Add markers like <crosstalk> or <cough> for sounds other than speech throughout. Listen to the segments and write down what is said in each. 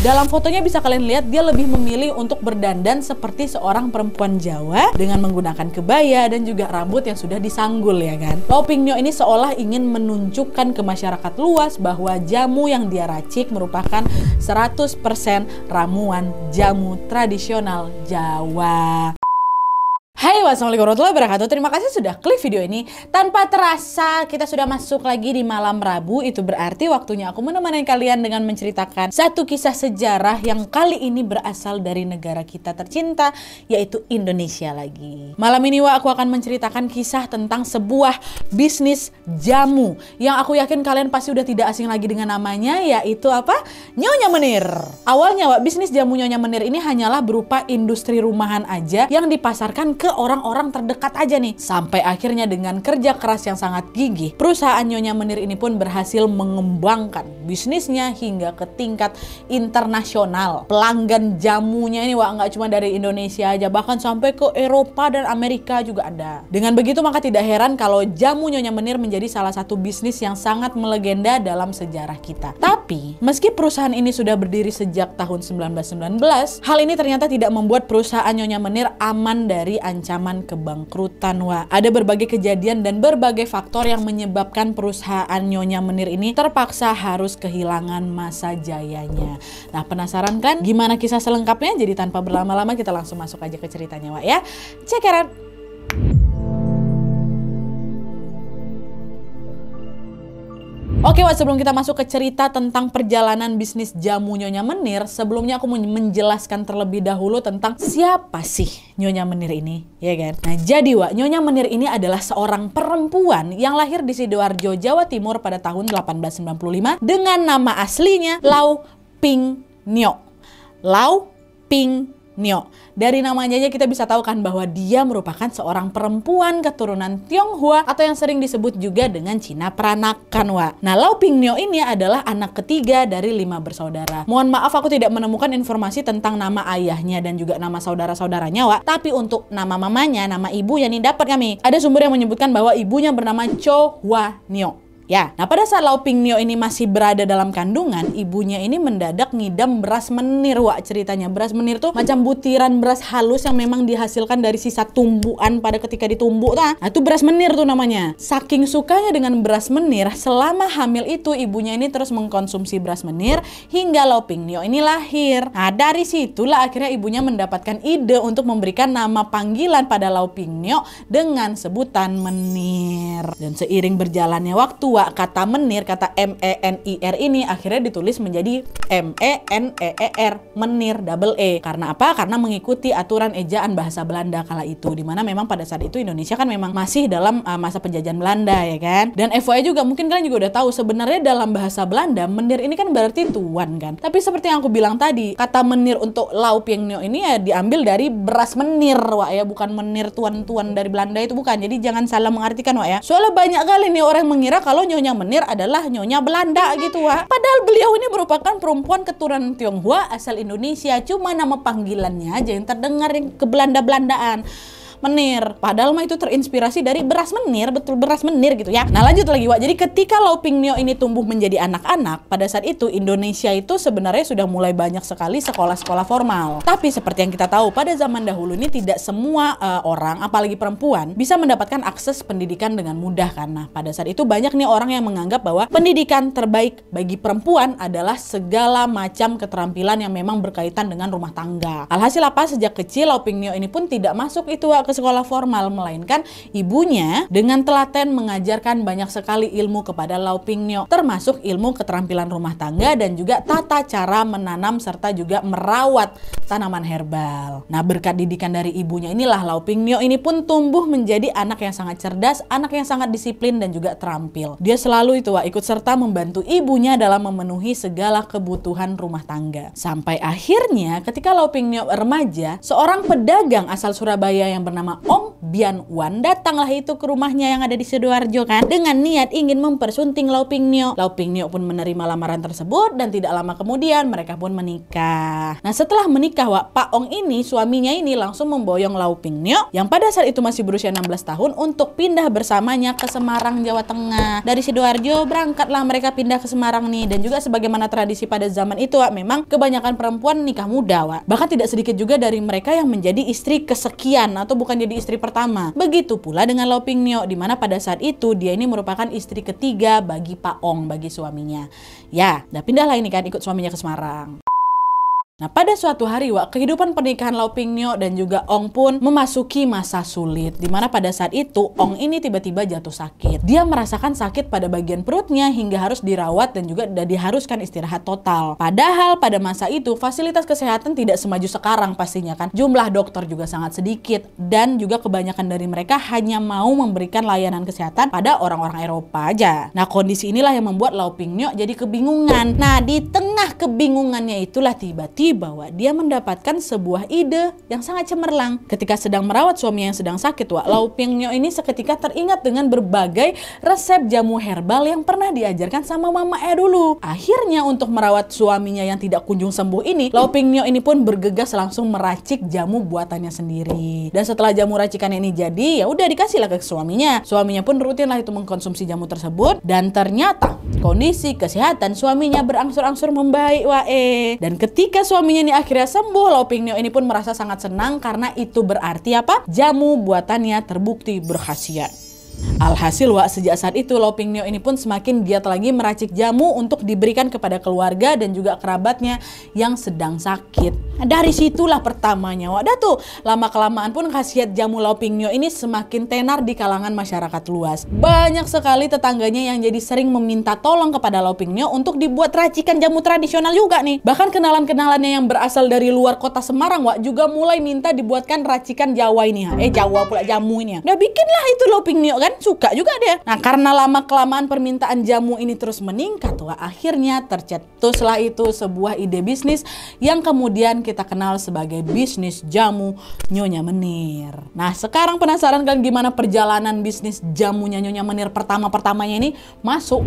Dalam fotonya bisa kalian lihat dia lebih memilih untuk berdandan seperti seorang perempuan Jawa dengan menggunakan kebaya dan juga rambut yang sudah disanggul ya kan. Lopingnya ini seolah ingin menunjukkan ke masyarakat luas bahwa jamu yang dia racik merupakan 100% ramuan jamu tradisional Jawa. Hai, wassalamualaikum warahmatullahi wabarakatuh. Terima kasih sudah klik video ini. Tanpa terasa, kita sudah masuk lagi di malam Rabu. Itu berarti waktunya aku menemani kalian dengan menceritakan satu kisah sejarah yang kali ini berasal dari negara kita tercinta, yaitu Indonesia lagi. Malam ini, Wak, aku akan menceritakan kisah tentang sebuah bisnis jamu yang aku yakin kalian pasti udah tidak asing lagi dengan namanya, yaitu apa? Nyonya Menir. Awalnya, Wak, bisnis jamu Nyonya Menir ini hanyalah berupa industri rumahan aja yang dipasarkan ke orang-orang terdekat aja nih. Sampai akhirnya dengan kerja keras yang sangat gigih, perusahaan Nyonya Menir ini pun berhasil mengembangkan bisnisnya hingga ke tingkat internasional. Pelanggan jamunya ini wah nggak cuma dari Indonesia aja, bahkan sampai ke Eropa dan Amerika juga ada. Dengan begitu maka tidak heran kalau jamu Nyonya Menir menjadi salah satu bisnis yang sangat melegenda dalam sejarah kita. Tapi, meski perusahaan ini sudah berdiri sejak tahun 1919, hal ini ternyata tidak membuat perusahaan Nyonya Menir aman dari ancaman ancaman kebangkrutan. Wah, ada berbagai kejadian dan berbagai faktor yang menyebabkan perusahaan Nyonya Menir ini terpaksa harus kehilangan masa jayanya. Nah, penasaran kan gimana kisah selengkapnya? Jadi tanpa berlama-lama kita langsung masuk aja ke ceritanya, Wak ya. Cek Oke, Wak, sebelum kita masuk ke cerita tentang perjalanan bisnis jamu Nyonya Menir, sebelumnya aku mau menjelaskan terlebih dahulu tentang siapa sih Nyonya Menir ini, ya kan? Nah, jadi Wak, Nyonya Menir ini adalah seorang perempuan yang lahir di Sidoarjo, Jawa Timur pada tahun 1895 dengan nama aslinya Lau Ping Nyo. Lau Ping Nio. Dari namanya aja kita bisa tahu kan bahwa dia merupakan seorang perempuan keturunan Tionghoa atau yang sering disebut juga dengan Cina Wa. Nah, Lau Ping Nio ini adalah anak ketiga dari lima bersaudara. Mohon maaf aku tidak menemukan informasi tentang nama ayahnya dan juga nama saudara-saudaranya, Wa. Tapi untuk nama mamanya, nama ibu yang ini dapat kami. Ada sumber yang menyebutkan bahwa ibunya bernama Cho Hua Nio. Ya, nah pada saat Lau Ping Nio ini masih berada dalam kandungan, ibunya ini mendadak ngidam beras menir, Wak, ceritanya. Beras menir tuh macam butiran beras halus yang memang dihasilkan dari sisa tumbuhan pada ketika ditumbuk tuh. Nah, itu beras menir tuh namanya. Saking sukanya dengan beras menir, selama hamil itu ibunya ini terus mengkonsumsi beras menir hingga Lau Ping Nio ini lahir. Nah, dari situlah akhirnya ibunya mendapatkan ide untuk memberikan nama panggilan pada Lau Ping Nio dengan sebutan menir. Dan seiring berjalannya waktu, kedua, kata menir, kata M-E-N-I-R ini akhirnya ditulis menjadi M-E-N-E-E-R, menir, double E. Karena apa? Karena mengikuti aturan ejaan bahasa Belanda kala itu, dimana memang pada saat itu Indonesia kan memang masih dalam uh, masa penjajahan Belanda ya kan. Dan FYI juga mungkin kalian juga udah tahu sebenarnya dalam bahasa Belanda menir ini kan berarti tuan kan. Tapi seperti yang aku bilang tadi, kata menir untuk lau piengno ini ya diambil dari beras menir, wah ya, bukan menir tuan-tuan dari Belanda itu bukan. Jadi jangan salah mengartikan wah ya. Soalnya banyak kali nih orang mengira kalau Nyonya Menir adalah Nyonya Belanda gitu Wak. Padahal beliau ini merupakan perempuan keturunan Tionghoa asal Indonesia. Cuma nama panggilannya aja yang terdengar yang ke Belanda-Belandaan menir. Padahal mah itu terinspirasi dari beras menir, betul beras menir gitu ya. Nah lanjut lagi Wak, jadi ketika Neo ini tumbuh menjadi anak-anak, pada saat itu Indonesia itu sebenarnya sudah mulai banyak sekali sekolah-sekolah formal. Tapi seperti yang kita tahu, pada zaman dahulu ini tidak semua uh, orang, apalagi perempuan, bisa mendapatkan akses pendidikan dengan mudah karena pada saat itu banyak nih orang yang menganggap bahwa pendidikan terbaik bagi perempuan adalah segala macam keterampilan yang memang berkaitan dengan rumah tangga. Alhasil apa sejak kecil Neo ini pun tidak masuk itu Wak, ke sekolah formal, melainkan ibunya dengan telaten mengajarkan banyak sekali ilmu kepada Lau Nyo termasuk ilmu keterampilan rumah tangga dan juga tata cara menanam serta juga merawat tanaman herbal. Nah, berkat didikan dari ibunya inilah Lau Nyo ini pun tumbuh menjadi anak yang sangat cerdas, anak yang sangat disiplin dan juga terampil. Dia selalu itu wah, ikut serta membantu ibunya dalam memenuhi segala kebutuhan rumah tangga. Sampai akhirnya ketika Lau Nyo remaja, seorang pedagang asal Surabaya yang bernama bernama Om Bian Wan datanglah itu ke rumahnya yang ada di Sidoarjo kan dengan niat ingin mempersunting Lau Ping Nio. Lau Ping Nio pun menerima lamaran tersebut dan tidak lama kemudian mereka pun menikah. Nah setelah menikah Wak, Pak Ong ini suaminya ini langsung memboyong Lau Ping Nio yang pada saat itu masih berusia 16 tahun untuk pindah bersamanya ke Semarang Jawa Tengah. Dari Sidoarjo berangkatlah mereka pindah ke Semarang nih dan juga sebagaimana tradisi pada zaman itu Wak, memang kebanyakan perempuan nikah muda Wak. Bahkan tidak sedikit juga dari mereka yang menjadi istri kesekian atau bukan bukan jadi istri pertama. Begitu pula dengan Ping Nio, di mana pada saat itu dia ini merupakan istri ketiga bagi Pak Ong, bagi suaminya. Ya, dah pindahlah ini kan ikut suaminya ke Semarang. Nah, pada suatu hari, Wak, kehidupan pernikahan Lau Nyo dan juga Ong pun memasuki masa sulit. Dimana pada saat itu, Ong ini tiba-tiba jatuh sakit. Dia merasakan sakit pada bagian perutnya hingga harus dirawat dan juga diharuskan istirahat total. Padahal pada masa itu, fasilitas kesehatan tidak semaju sekarang pastinya kan. Jumlah dokter juga sangat sedikit dan juga kebanyakan dari mereka hanya mau memberikan layanan kesehatan pada orang-orang Eropa aja. Nah, kondisi inilah yang membuat Lau Nyo jadi kebingungan. Nah, di tengah kebingungannya itulah tiba-tiba bahwa dia mendapatkan sebuah ide yang sangat cemerlang ketika sedang merawat suaminya yang sedang sakit. Wak Lau Ping Nyo ini seketika teringat dengan berbagai resep jamu herbal yang pernah diajarkan sama Mama E dulu. Akhirnya untuk merawat suaminya yang tidak kunjung sembuh ini, Lau Ping Nyo ini pun bergegas langsung meracik jamu buatannya sendiri. Dan setelah jamu racikan ini jadi, ya udah dikasihlah ke suaminya. Suaminya pun rutinlah itu mengkonsumsi jamu tersebut dan ternyata kondisi kesehatan suaminya berangsur-angsur membaik wae. Dan ketika suami suaminya ini akhirnya sembuh, Lau Ping ini pun merasa sangat senang karena itu berarti apa? Jamu buatannya terbukti berkhasiat. Alhasil Wak, sejak saat itu Lau Ping ini pun semakin giat lagi meracik jamu untuk diberikan kepada keluarga dan juga kerabatnya yang sedang sakit. Dari situlah pertamanya Wak Datu. Lama-kelamaan pun khasiat jamu laupingyo ini semakin tenar di kalangan masyarakat luas. Banyak sekali tetangganya yang jadi sering meminta tolong kepada laupingyo untuk dibuat racikan jamu tradisional juga nih. Bahkan kenalan-kenalannya yang berasal dari luar kota Semarang Wak juga mulai minta dibuatkan racikan Jawa ini. Ha. Eh Jawa pula jamu ini. Ya. Nah bikinlah itu laupingyo kan suka juga deh. Nah karena lama-kelamaan permintaan jamu ini terus meningkat Wak akhirnya tercetuslah itu sebuah ide bisnis yang kemudian kita kenal sebagai bisnis jamu Nyonya Menir. Nah, sekarang penasaran kan gimana perjalanan bisnis jamunya Nyonya Menir pertama-pertamanya ini? Masuk.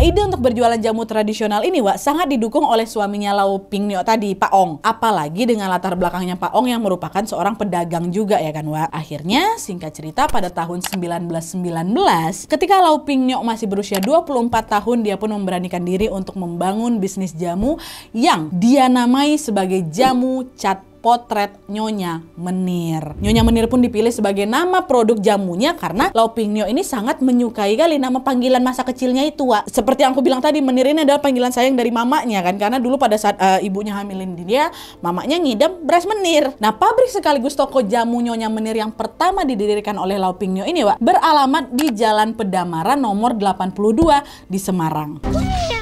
Nah, ide untuk berjualan jamu tradisional ini, Wak, sangat didukung oleh suaminya Lau Ping Pingnio tadi, Pak Ong. Apalagi dengan latar belakangnya Pak Ong yang merupakan seorang pedagang juga ya kan, Wak. Akhirnya, singkat cerita pada tahun 1919, ketika Lau Ping Pingnio masih berusia 24 tahun, dia pun memberanikan diri untuk membangun bisnis jamu yang dia namai sebagai jamu cat potret Nyonya Menir. Nyonya Menir pun dipilih sebagai nama produk jamunya karena Nyo ini sangat menyukai kali nama panggilan masa kecilnya itu, Wak. Seperti yang aku bilang tadi, Menir ini adalah panggilan sayang dari mamanya kan karena dulu pada saat uh, ibunya hamilin dia, mamanya ngidam beras menir. Nah, pabrik sekaligus toko jamu Nyonya Menir yang pertama didirikan oleh Nyo ini, Wak, beralamat di Jalan Pedamaran nomor 82 di Semarang. Yeah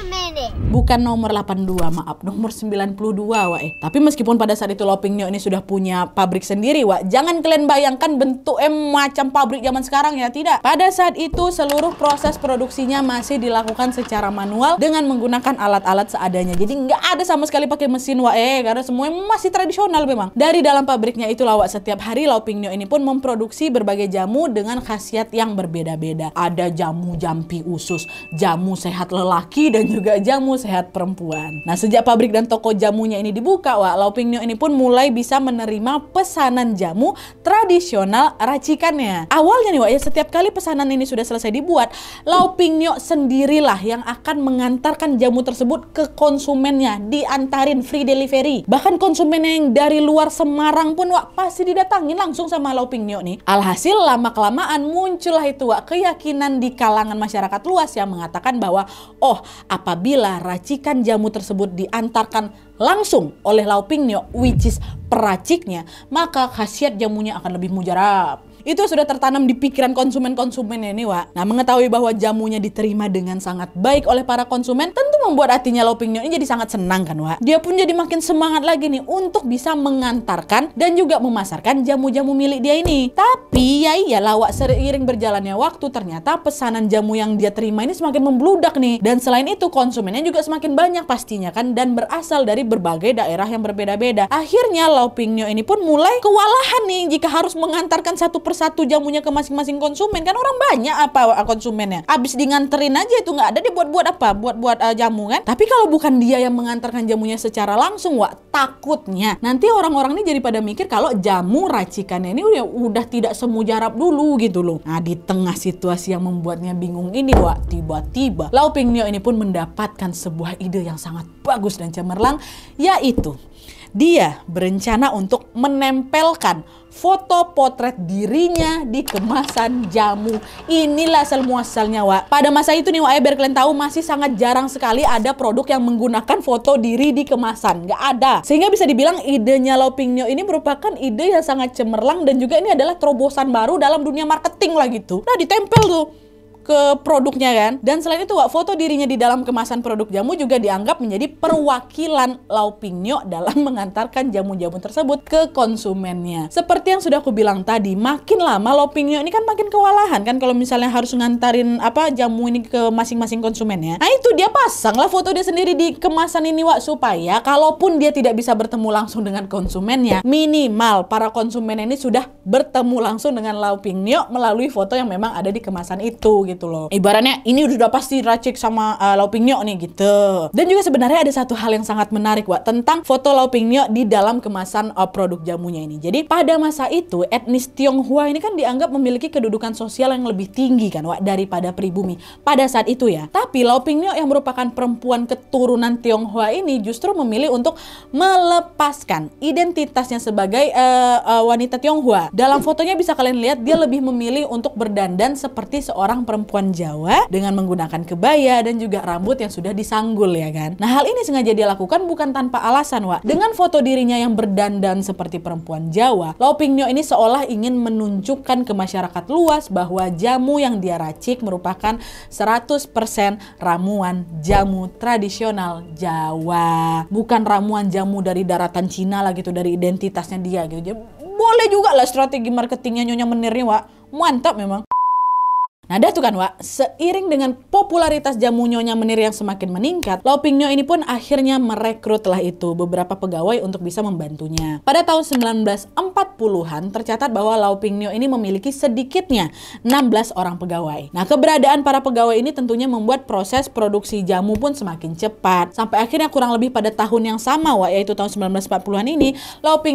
bukan nomor 82 maaf nomor 92 Wak eh. tapi meskipun pada saat itu Loping Lopingnyo ini sudah punya pabrik sendiri Wak jangan kalian bayangkan bentuk macam pabrik zaman sekarang ya tidak pada saat itu seluruh proses produksinya masih dilakukan secara manual dengan menggunakan alat-alat seadanya jadi nggak ada sama sekali pakai mesin Wak eh karena semuanya masih tradisional memang dari dalam pabriknya itu Wak setiap hari Loping Lopingnyo ini pun memproduksi berbagai jamu dengan khasiat yang berbeda-beda ada jamu jampi usus jamu sehat lelaki dan juga jamu jamu sehat perempuan. Nah, sejak pabrik dan toko jamunya ini dibuka, Wak, Ping Laupingnya ini pun mulai bisa menerima pesanan jamu tradisional racikannya. Awalnya nih, wak, ya setiap kali pesanan ini sudah selesai dibuat, Laupingnya sendirilah yang akan mengantarkan jamu tersebut ke konsumennya, diantarin free delivery. Bahkan konsumen yang dari luar Semarang pun wak pasti didatangin langsung sama Laupingnya nih. Alhasil lama kelamaan muncullah itu wak keyakinan di kalangan masyarakat luas yang mengatakan bahwa oh apabila racikan jamu tersebut diantarkan langsung oleh Lao Ping Nio, which is peraciknya, maka khasiat jamunya akan lebih mujarab itu sudah tertanam di pikiran konsumen-konsumen ini, Wak. Nah, mengetahui bahwa jamunya diterima dengan sangat baik oleh para konsumen, tentu membuat hatinya Lopinyo ini jadi sangat senang kan, Wak. Dia pun jadi makin semangat lagi nih untuk bisa mengantarkan dan juga memasarkan jamu-jamu milik dia ini. Tapi ya iyalah, Wak, seiring berjalannya waktu ternyata pesanan jamu yang dia terima ini semakin membludak nih. Dan selain itu, konsumennya juga semakin banyak pastinya kan dan berasal dari berbagai daerah yang berbeda-beda. Akhirnya Lopinyo ini pun mulai kewalahan nih jika harus mengantarkan satu persatu satu jamunya ke masing-masing konsumen kan orang banyak apa konsumennya abis di nganterin aja itu nggak ada dibuat-buat apa buat-buat uh, jamu kan tapi kalau bukan dia yang mengantarkan jamunya secara langsung wah takutnya nanti orang-orang ini jadi pada mikir kalau jamu racikannya ini udah, udah tidak semujarab dulu gitu loh nah di tengah situasi yang membuatnya bingung ini wah tiba-tiba Lau Ping Nio ini pun mendapatkan sebuah ide yang sangat bagus dan cemerlang yaitu dia berencana untuk menempelkan foto potret dirinya di kemasan jamu. Inilah asal muasalnya, Wak. Pada masa itu nih, Wak, ya, kalian tahu masih sangat jarang sekali ada produk yang menggunakan foto diri di kemasan. Nggak ada. Sehingga bisa dibilang idenya Lopingnyo ini merupakan ide yang sangat cemerlang dan juga ini adalah terobosan baru dalam dunia marketing lah gitu. Nah, ditempel tuh ke produknya kan. Dan selain itu, foto dirinya di dalam kemasan produk jamu juga dianggap menjadi perwakilan lau Nyo dalam <laughs> mengantarkan jamu-jamu tersebut ke konsumennya. Seperti yang sudah aku bilang tadi, makin lama lau Nyo ini kan makin kewalahan kan kalau misalnya harus ngantarin apa jamu ini ke masing-masing konsumennya. Nah itu dia pasang lah foto dia sendiri di kemasan ini Wak supaya kalaupun dia tidak bisa bertemu langsung dengan konsumennya, minimal para konsumen ini sudah bertemu langsung dengan lau Nyo melalui foto yang memang ada di kemasan itu gitu gitu loh. Ibaratnya ini udah pasti racik sama uh, Lau Pingnyo nih gitu. Dan juga sebenarnya ada satu hal yang sangat menarik Wak tentang foto Lau Pingnyo di dalam kemasan uh, produk jamunya ini. Jadi pada masa itu etnis Tionghoa ini kan dianggap memiliki kedudukan sosial yang lebih tinggi kan Wak daripada pribumi pada saat itu ya. Tapi Lau Pingnyo yang merupakan perempuan keturunan Tionghoa ini justru memilih untuk melepaskan identitasnya sebagai uh, uh, wanita Tionghoa. Dalam fotonya bisa kalian lihat dia lebih memilih untuk berdandan seperti seorang perempuan perempuan Jawa dengan menggunakan kebaya dan juga rambut yang sudah disanggul ya kan. Nah hal ini sengaja dia lakukan bukan tanpa alasan Wak. Dengan foto dirinya yang berdandan seperti perempuan Jawa, Ping Nyo ini seolah ingin menunjukkan ke masyarakat luas bahwa jamu yang dia racik merupakan 100% ramuan jamu tradisional Jawa. Bukan ramuan jamu dari daratan Cina lah gitu, dari identitasnya dia gitu. Jadi, boleh juga lah strategi marketingnya Nyonya Menirnya, Wak. Mantap memang. Nah, dah tuh kan, Wak. Seiring dengan popularitas jamu Nyonya Menir yang semakin meningkat, Nyo ini pun akhirnya merekrutlah itu beberapa pegawai untuk bisa membantunya. Pada tahun 1940-an, tercatat bahwa Nyo ini memiliki sedikitnya 16 orang pegawai. Nah, keberadaan para pegawai ini tentunya membuat proses produksi jamu pun semakin cepat. Sampai akhirnya kurang lebih pada tahun yang sama, Wak, yaitu tahun 1940-an ini,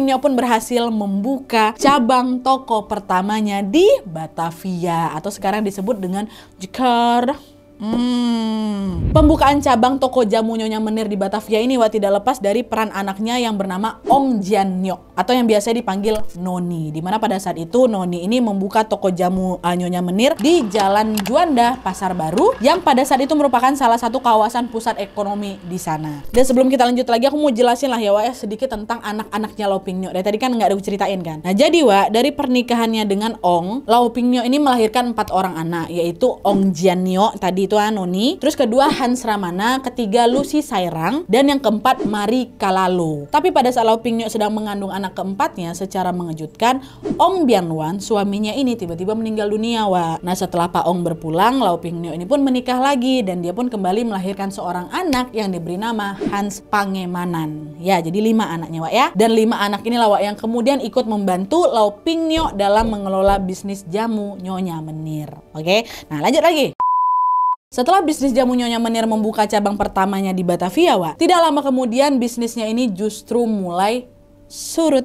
Nyo pun berhasil membuka cabang toko pertamanya di Batavia atau sekarang disebut disebut dengan jikar Hmm. Pembukaan cabang toko jamu Nyonya Menir di Batavia ini wah tidak lepas dari peran anaknya yang bernama Ong Jian Nyok atau yang biasa dipanggil Noni. Dimana pada saat itu Noni ini membuka toko jamu uh, Nyonya Menir di Jalan Juanda Pasar Baru yang pada saat itu merupakan salah satu kawasan pusat ekonomi di sana. Dan sebelum kita lanjut lagi aku mau jelasin lah ya wah ya, sedikit tentang anak-anaknya Lau Ping Nyok. Dari tadi kan nggak ada ceritain kan. Nah jadi wah dari pernikahannya dengan Ong, Lau Ping Nyok ini melahirkan empat orang anak yaitu Ong Jian Nyok tadi itu Anoni terus kedua Hans Ramana ketiga Lucy Sairang dan yang keempat Mari Kalalu. tapi pada saat Lau Pingnyo sedang mengandung anak keempatnya secara mengejutkan Ong Bianwan suaminya ini tiba-tiba meninggal dunia wa nah setelah Pak Ong berpulang Lau Pingnyo ini pun menikah lagi dan dia pun kembali melahirkan seorang anak yang diberi nama Hans Pangemanan ya jadi lima anaknya wa ya dan lima anak ini lawak yang kemudian ikut membantu Lau Pingnyo dalam mengelola bisnis jamu Nyonya Menir oke nah lanjut lagi setelah bisnis jamu Nyonya Menir membuka cabang pertamanya di Batavia, Wak, tidak lama kemudian bisnisnya ini justru mulai surut.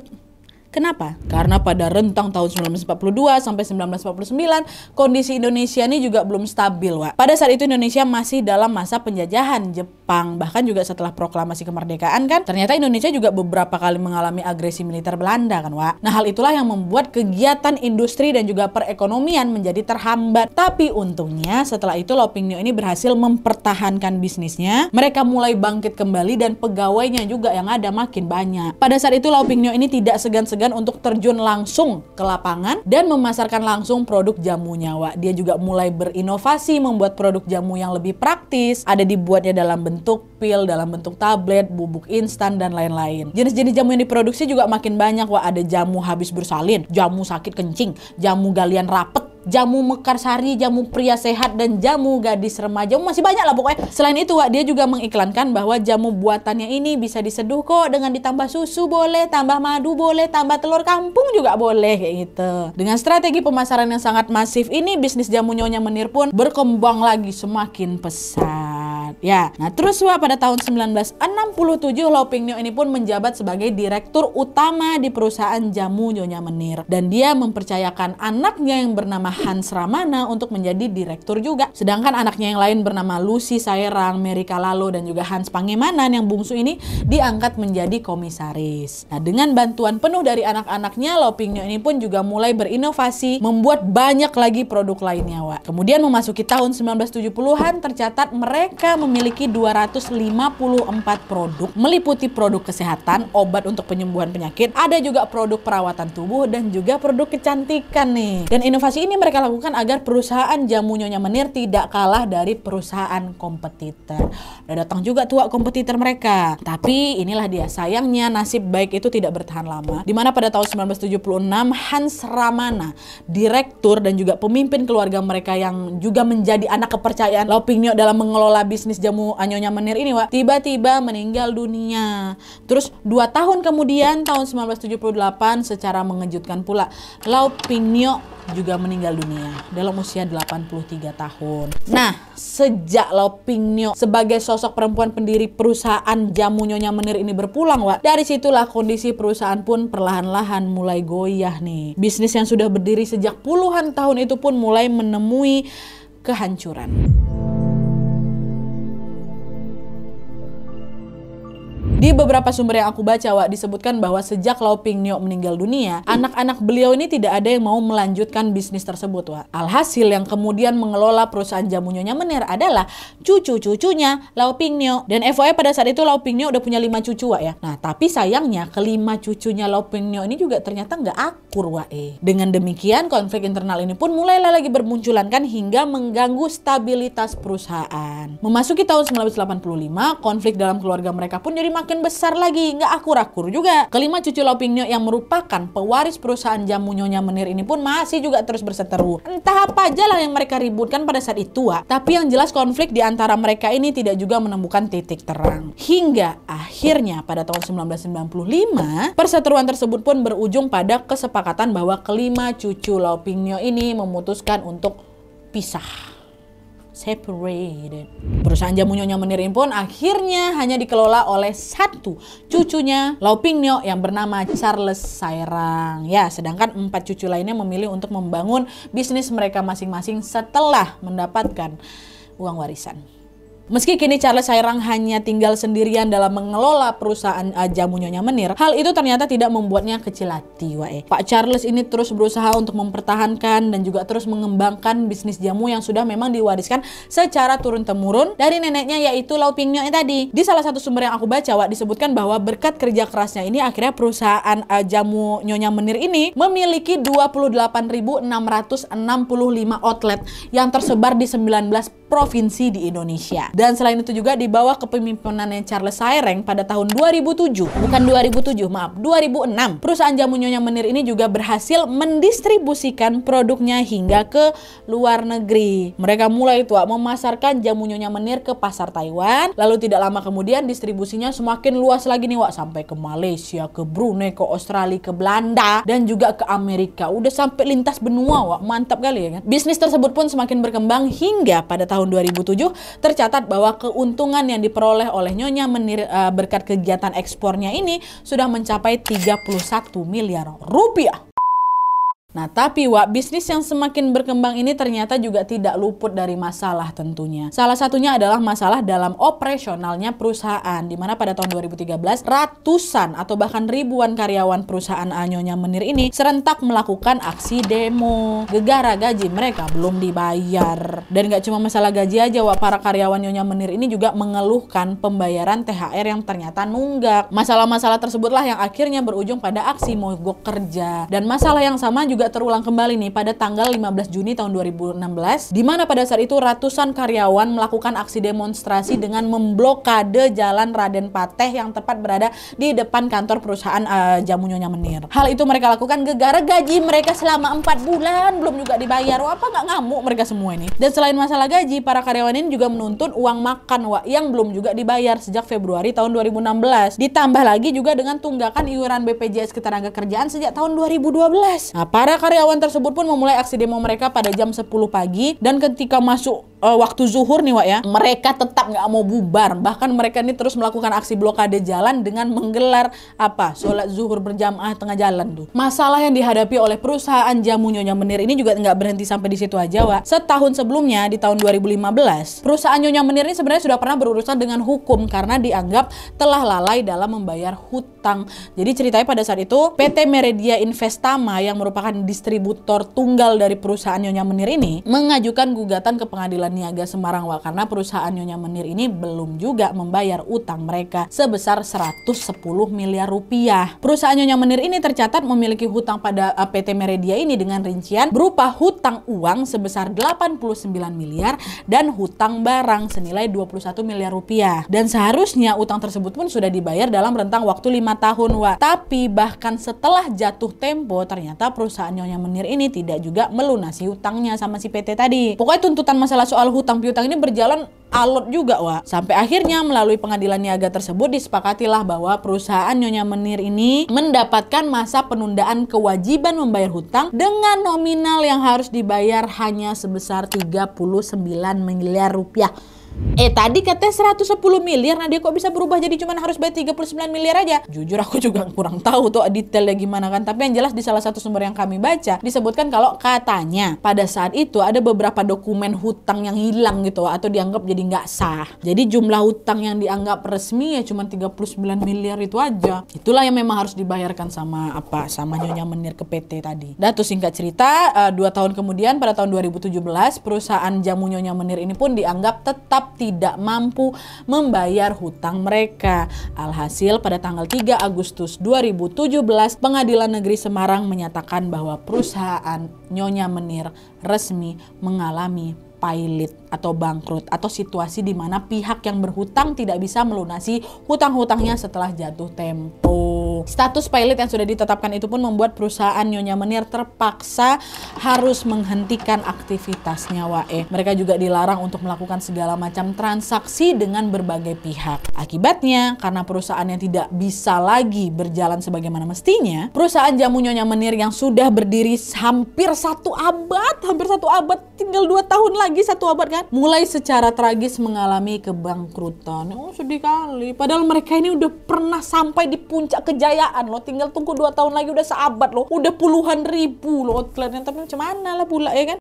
Kenapa? Karena pada rentang tahun 1942 sampai 1949, kondisi Indonesia ini juga belum stabil, Wak. Pada saat itu Indonesia masih dalam masa penjajahan Jepang Jepang. Bahkan juga setelah proklamasi kemerdekaan kan, ternyata Indonesia juga beberapa kali mengalami agresi militer Belanda kan, Wak. Nah, hal itulah yang membuat kegiatan industri dan juga perekonomian menjadi terhambat. Tapi untungnya setelah itu New ini berhasil mempertahankan bisnisnya. Mereka mulai bangkit kembali dan pegawainya juga yang ada makin banyak. Pada saat itu New ini tidak segan-segan untuk terjun langsung ke lapangan dan memasarkan langsung produk jamunya, Wak. Dia juga mulai berinovasi membuat produk jamu yang lebih praktis, ada dibuatnya dalam bentuk bentuk pil, dalam bentuk tablet, bubuk instan, dan lain-lain. Jenis-jenis jamu yang diproduksi juga makin banyak. Wah, ada jamu habis bersalin, jamu sakit kencing, jamu galian rapet, jamu mekar sari, jamu pria sehat, dan jamu gadis remaja. Masih banyak lah pokoknya. Selain itu, Wak, dia juga mengiklankan bahwa jamu buatannya ini bisa diseduh kok dengan ditambah susu boleh, tambah madu boleh, tambah telur kampung juga boleh kayak gitu. Dengan strategi pemasaran yang sangat masif ini, bisnis jamu Nyonya Menir pun berkembang lagi semakin pesat ya. Nah terus wah pada tahun 1967 Lau Ping ini pun menjabat sebagai direktur utama di perusahaan jamu Nyonya Menir dan dia mempercayakan anaknya yang bernama Hans Ramana untuk menjadi direktur juga. Sedangkan anaknya yang lain bernama Lucy Sairang, Mary Kalalo dan juga Hans Pangemanan yang bungsu ini diangkat menjadi komisaris. Nah dengan bantuan penuh dari anak-anaknya Lau Ping ini pun juga mulai berinovasi membuat banyak lagi produk lainnya Wak. Kemudian memasuki tahun 1970-an tercatat mereka memiliki 254 produk meliputi produk kesehatan, obat untuk penyembuhan penyakit, ada juga produk perawatan tubuh dan juga produk kecantikan nih. Dan inovasi ini mereka lakukan agar perusahaan jamu Nyonya Menir tidak kalah dari perusahaan kompetitor. Udah datang juga tua kompetitor mereka. Tapi inilah dia sayangnya nasib baik itu tidak bertahan lama. Dimana pada tahun 1976 Hans Ramana, direktur dan juga pemimpin keluarga mereka yang juga menjadi anak kepercayaan Lopingnyo dalam mengelola bisnis jamu Anyonya Menir ini, Wak, tiba-tiba meninggal dunia. Terus dua tahun kemudian tahun 1978 secara mengejutkan pula Lau Pinyo juga meninggal dunia dalam usia 83 tahun. Nah, sejak Lau Pingnio sebagai sosok perempuan pendiri perusahaan jamu Nyonya Menir ini berpulang, Wak, dari situlah kondisi perusahaan pun perlahan-lahan mulai goyah nih. Bisnis yang sudah berdiri sejak puluhan tahun itu pun mulai menemui kehancuran. Di beberapa sumber yang aku baca, Wak, disebutkan bahwa sejak Lau Ping Nio meninggal dunia, anak-anak beliau ini tidak ada yang mau melanjutkan bisnis tersebut, Wak. Alhasil yang kemudian mengelola perusahaan jamu Nyonya Mener adalah cucu-cucunya Lau Ping Nio. Dan FYI pada saat itu Lau Ping Nio udah punya lima cucu, Wak, ya. Nah, tapi sayangnya kelima cucunya Lau Ping Nio ini juga ternyata nggak aktif Kurwae. Eh. Dengan demikian, konflik internal ini pun mulailah lagi bermunculan kan hingga mengganggu stabilitas perusahaan. Memasuki tahun 1985, konflik dalam keluarga mereka pun jadi makin besar lagi, nggak akur-akur juga. Kelima cucu Lopingnyo yang merupakan pewaris perusahaan jamu Nyonya Menir ini pun masih juga terus berseteru. Entah apa aja lah yang mereka ributkan pada saat itu, ah. tapi yang jelas konflik di antara mereka ini tidak juga menemukan titik terang. Hingga akhirnya pada tahun 1995, perseteruan tersebut pun berujung pada kesepakatan kesepakatan bahwa kelima cucu Pingnyo ini memutuskan untuk pisah. Separated. Perusahaan jamu Nyonya Menirin pun akhirnya hanya dikelola oleh satu cucunya Pingnyo yang bernama Charles Sairang. Ya, sedangkan empat cucu lainnya memilih untuk membangun bisnis mereka masing-masing setelah mendapatkan uang warisan. Meski kini Charles Hairang hanya tinggal sendirian dalam mengelola perusahaan uh, jamu Nyonya Menir, hal itu ternyata tidak membuatnya kecil hati, wae. Pak Charles ini terus berusaha untuk mempertahankan dan juga terus mengembangkan bisnis jamu yang sudah memang diwariskan secara turun-temurun dari neneknya yaitu Lau Ping tadi. Di salah satu sumber yang aku baca, Wak, disebutkan bahwa berkat kerja kerasnya ini akhirnya perusahaan uh, jamu Nyonya Menir ini memiliki 28.665 outlet yang tersebar di 19 provinsi di Indonesia. Dan selain itu juga di bawah kepemimpinannya Charles Saireng pada tahun 2007, bukan 2007, maaf, 2006, perusahaan jamu Nyonya Menir ini juga berhasil mendistribusikan produknya hingga ke luar negeri. Mereka mulai itu memasarkan jamu Nyonya Menir ke pasar Taiwan, lalu tidak lama kemudian distribusinya semakin luas lagi nih Wak, sampai ke Malaysia, ke Brunei, ke Australia, ke Belanda, dan juga ke Amerika. Udah sampai lintas benua Wak, mantap kali ya kan? Bisnis tersebut pun semakin berkembang hingga pada tahun 2007 tercatat bahwa keuntungan yang diperoleh oleh Nyonya menir, uh, berkat kegiatan ekspornya ini sudah mencapai 31 miliar rupiah. Nah, tapi Wak, bisnis yang semakin berkembang ini ternyata juga tidak luput dari masalah tentunya. Salah satunya adalah masalah dalam operasionalnya perusahaan, di mana pada tahun 2013 ratusan atau bahkan ribuan karyawan perusahaan Anyonya Menir ini serentak melakukan aksi demo. Gegara gaji mereka belum dibayar. Dan gak cuma masalah gaji aja, Wak, para karyawan Nyonya Menir ini juga mengeluhkan pembayaran THR yang ternyata nunggak. Masalah-masalah tersebutlah yang akhirnya berujung pada aksi mogok kerja. Dan masalah yang sama juga juga terulang kembali nih pada tanggal 15 Juni tahun 2016 di mana pada saat itu ratusan karyawan melakukan aksi demonstrasi dengan memblokade jalan Raden Pateh yang tepat berada di depan kantor perusahaan uh, Jamu Nyonya Menir. Hal itu mereka lakukan gegara gaji mereka selama 4 bulan belum juga dibayar. Wah, apa nggak ngamuk mereka semua ini? Dan selain masalah gaji, para karyawan ini juga menuntut uang makan wah yang belum juga dibayar sejak Februari tahun 2016. Ditambah lagi juga dengan tunggakan iuran BPJS Ketenagakerjaan sejak tahun 2012. Nah, para Para karyawan tersebut pun memulai aksi demo mereka pada jam 10 pagi dan ketika masuk uh, waktu zuhur nih Wak ya, mereka tetap nggak mau bubar. Bahkan mereka ini terus melakukan aksi blokade jalan dengan menggelar apa? Sholat zuhur berjamaah tengah jalan tuh. Masalah yang dihadapi oleh perusahaan jamu Nyonya Menir ini juga nggak berhenti sampai di situ aja Wak. Setahun sebelumnya di tahun 2015, perusahaan Nyonya Menir ini sebenarnya sudah pernah berurusan dengan hukum karena dianggap telah lalai dalam membayar hutang. Jadi ceritanya pada saat itu PT Meredia Investama yang merupakan distributor tunggal dari perusahaan Nyonya Menir ini mengajukan gugatan ke pengadilan niaga Semarang karena perusahaan Nyonya Menir ini belum juga membayar utang mereka sebesar 110 miliar rupiah. Perusahaan Nyonya Menir ini tercatat memiliki hutang pada eh, PT Meredia ini dengan rincian berupa hutang uang sebesar 89 miliar dan hutang barang senilai 21 miliar rupiah. Dan seharusnya utang tersebut pun sudah dibayar dalam rentang waktu 5 tahun, Wak. Tapi bahkan setelah jatuh tempo ternyata perusahaan perusahaan Nyonya Menir ini tidak juga melunasi hutangnya sama si PT tadi. Pokoknya tuntutan masalah soal hutang piutang ini berjalan alot juga wa sampai akhirnya melalui pengadilan niaga tersebut disepakatilah bahwa perusahaan Nyonya Menir ini mendapatkan masa penundaan kewajiban membayar hutang dengan nominal yang harus dibayar hanya sebesar 39 miliar rupiah Eh tadi katanya 110 miliar, nah dia kok bisa berubah jadi cuma harus bayar 39 miliar aja? Jujur aku juga kurang tahu tuh detailnya gimana kan, tapi yang jelas di salah satu sumber yang kami baca disebutkan kalau katanya pada saat itu ada beberapa dokumen hutang yang hilang gitu atau dianggap jadi nggak sah. Jadi jumlah hutang yang dianggap resmi ya cuma 39 miliar itu aja. Itulah yang memang harus dibayarkan sama apa sama Nyonya Menir ke PT tadi. Nah tuh singkat cerita, uh, dua tahun kemudian pada tahun 2017 perusahaan jamu Nyonya Menir ini pun dianggap tetap tetap tidak mampu membayar hutang mereka. Alhasil pada tanggal 3 Agustus 2017 Pengadilan Negeri Semarang menyatakan bahwa perusahaan Nyonya Menir resmi mengalami pilot atau bangkrut atau situasi di mana pihak yang berhutang tidak bisa melunasi hutang-hutangnya setelah jatuh tempo. Status pilot yang sudah ditetapkan itu pun membuat perusahaan Nyonya Menir terpaksa harus menghentikan aktivitasnya WAE. Mereka juga dilarang untuk melakukan segala macam transaksi dengan berbagai pihak. Akibatnya, karena perusahaan yang tidak bisa lagi berjalan sebagaimana mestinya, perusahaan jamu Nyonya Menir yang sudah berdiri hampir satu abad, hampir satu abad, tinggal dua tahun lagi lagi satu abad kan mulai secara tragis mengalami kebangkrutan. Oh sedih kali. Padahal mereka ini udah pernah sampai di puncak kejayaan loh. Tinggal tunggu dua tahun lagi udah seabad loh. Udah puluhan ribu loh outletnya. Tapi macam mana lah pula ya kan?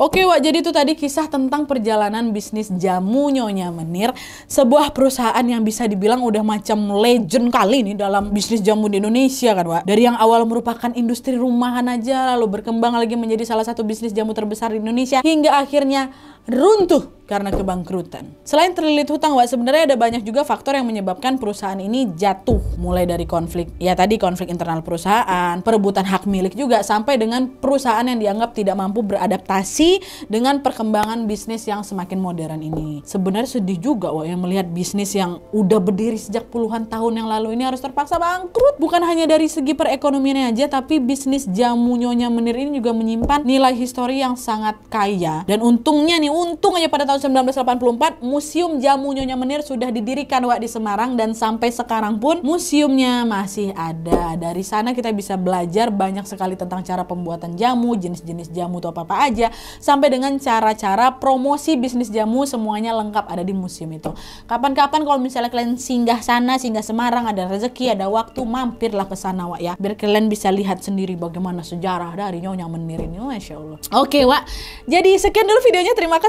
Oke Wak, jadi itu tadi kisah tentang perjalanan bisnis jamu Nyonya Menir. Sebuah perusahaan yang bisa dibilang udah macam legend kali nih dalam bisnis jamu di Indonesia kan Wak. Dari yang awal merupakan industri rumahan aja, lalu berkembang lagi menjadi salah satu bisnis jamu terbesar di Indonesia. Hingga akhirnya runtuh karena kebangkrutan. Selain terlilit hutang, Wak, sebenarnya ada banyak juga faktor yang menyebabkan perusahaan ini jatuh. Mulai dari konflik, ya tadi konflik internal perusahaan, perebutan hak milik juga, sampai dengan perusahaan yang dianggap tidak mampu beradaptasi dengan perkembangan bisnis yang semakin modern ini. Sebenarnya sedih juga Wak, yang melihat bisnis yang udah berdiri sejak puluhan tahun yang lalu ini harus terpaksa bangkrut. Bukan hanya dari segi perekonomiannya aja, tapi bisnis jamu Nyonya Menir ini juga menyimpan nilai histori yang sangat kaya. Dan untungnya nih, untung aja pada tahun 1984 Museum Jamu Nyonya Menir sudah didirikan Wak di Semarang dan sampai sekarang pun museumnya masih ada. Dari sana kita bisa belajar banyak sekali tentang cara pembuatan jamu, jenis-jenis jamu atau apa-apa aja sampai dengan cara-cara promosi bisnis jamu semuanya lengkap ada di museum itu. Kapan-kapan kalau misalnya kalian singgah sana, singgah Semarang ada rezeki, ada waktu mampirlah ke sana Wak ya. Biar kalian bisa lihat sendiri bagaimana sejarah dari Nyonya Menir ini. Masya Allah. Oke Wak, jadi sekian dulu videonya. Terima kasih